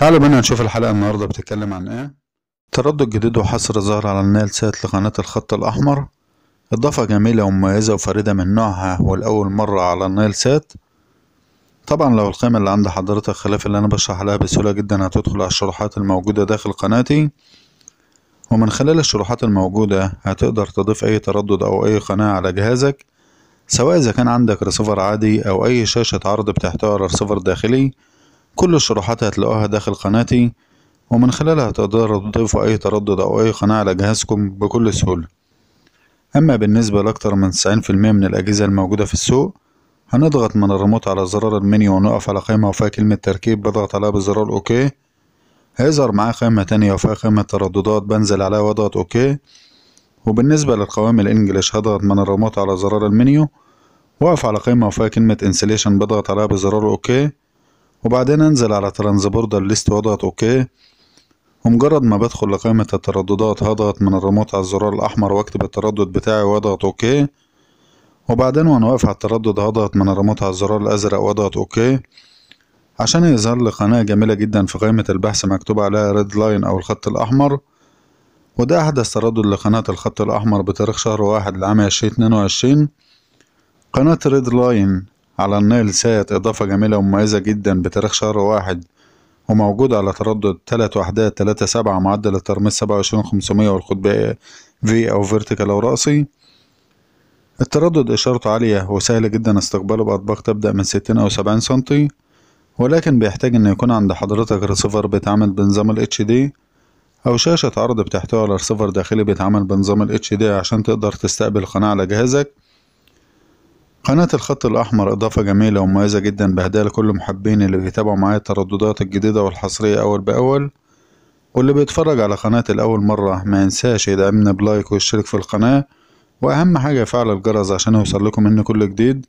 تعالوا بنا نشوف الحلقة النهاردة بتتكلم عن ايه تردد جديد وحصر ظهر على النيل سات لقناة الخط الأحمر إضافة جميلة ومميزة وفريدة من نوعها ولأول مرة على النيل سات طبعا لو القيمة اللي عند حضرتك خلاف اللي أنا بشرح لها بسهولة جدا هتدخل على الشروحات الموجودة داخل قناتي ومن خلال الشروحات الموجودة هتقدر تضيف أي تردد أو أي قناة على جهازك سواء إذا كان عندك رسيفر عادي أو أي شاشة عرض بتحتوي على رسيفر داخلي كل الشروحات هتلاقوها داخل قناتي ومن خلالها تقدروا تضيفوا أي تردد أو أي قناة على جهازكم بكل سهولة أما بالنسبة لأكتر من 90% من الأجهزة الموجودة في السوق هنضغط من الريموت على زرار المنيو ونقف على قائمة وفيها كلمة تركيب بضغط عليها بزرار أوكي هيظهر معاه قائمة تانية وفيها قائمة ترددات بنزل عليها واضغط أوكي وبالنسبة للقوام الإنجليش هضغط من الريموت على زرار المنيو وأقف على قائمة وفيها كلمة انسليشن بضغط عليها بزرار أوكي وبعدين انزل على ترانزبوردر ليست واضغط اوكي ومجرد ما بدخل لقائمة الترددات هضغط من الريموت على الزرار الأحمر واكتب التردد بتاعي واضغط أوكي وبعدين وأنا واقف على التردد هضغط من الريموت على الزرار الأزرق واضغط أوكي عشان يظهر لي قناة جميلة جدا في قائمة البحث مكتوب عليها ريد لاين أو الخط الأحمر وده أحدث تردد لقناة الخط الأحمر بتاريخ شهر واحد لعام عشرين اتنين وعشرين قناة ريد لاين على النيل سات إضافة جميلة ومميزة جدا بتاريخ شهر واحد وموجود على تردد تلات وحدات تلاتة سبعة معدل الترميز سبعة وعشرين خمسمية والخطبة في أو فيرتيكال أو رأسي التردد إشارته عالية وسهل جدا استقباله بأطباق تبدأ من ستين أو سبعين سنتي ولكن بيحتاج إن يكون عند حضرتك رسيفر بيتعامل بنظام ال دي أو شاشة عرض بتحتوي على رسيفر داخلي بيتعامل بنظام ال دي عشان تقدر تستقبل القناة على جهازك قناة الخط الأحمر إضافة جميلة ومميزة جدا بهدايا لكل محبين اللي بيتابعوا معايا الترددات الجديدة والحصرية أول بأول واللي بيتفرج على قناتي لأول مرة ما ينساش يدعمنا بلايك ويشترك في القناة وأهم حاجة يفعل الجرس عشان يوصل لكم مني كل جديد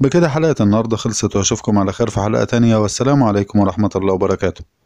بكده حلقة النهاردة خلصت وأشوفكم على خير في حلقة تانية والسلام عليكم ورحمة الله وبركاته